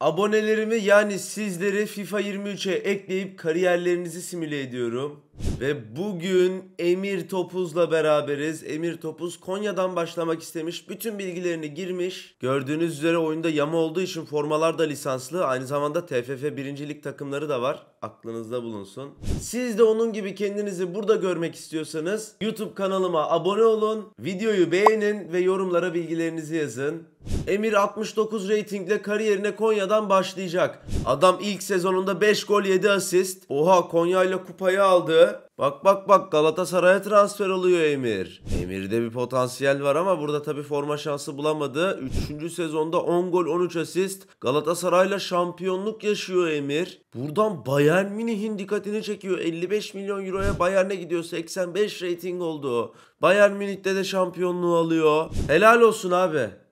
Abonelerimi yani sizleri FIFA 23'e ekleyip kariyerlerinizi simüle ediyorum. Ve bugün Emir Topuz'la beraberiz. Emir Topuz Konya'dan başlamak istemiş. Bütün bilgilerini girmiş. Gördüğünüz üzere oyunda yama olduğu için formalar da lisanslı. Aynı zamanda TFF birincilik takımları da var. Aklınızda bulunsun. Siz de onun gibi kendinizi burada görmek istiyorsanız YouTube kanalıma abone olun. Videoyu beğenin ve yorumlara bilgilerinizi yazın. Emir 69 reytingle kariyerine Konya'dan başlayacak. Adam ilk sezonunda 5 gol 7 asist. Oha Konya ile kupayı aldı. Bak bak bak Galatasaray'a transfer oluyor Emir. Emir'de bir potansiyel var ama burada tabi forma şansı bulamadı. 3. sezonda 10 gol 13 asist. Galatasaray'la şampiyonluk yaşıyor Emir. Buradan Bayern Münih'in dikkatini çekiyor. 55 milyon euroya Bayern'e gidiyor. 85 rating oldu. Bayern Münih'te de şampiyonluğu alıyor. Helal olsun abi.